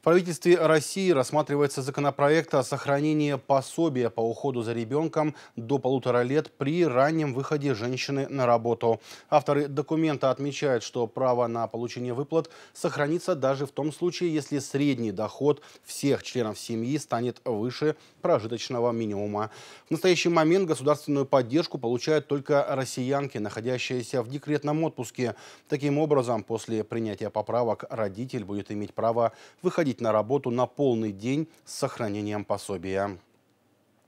В правительстве России рассматривается законопроект о сохранении пособия по уходу за ребенком до полутора лет при раннем выходе женщины на работу. Авторы документа отмечают, что право на получение выплат сохранится даже в том случае, если средний доход всех членов семьи станет выше прожиточного минимума. В настоящий момент государственную поддержку получают только россиянки, находящиеся в декретном отпуске. Таким образом, после принятия поправок родитель будет иметь право выходить ходить на работу на полный день с сохранением пособия.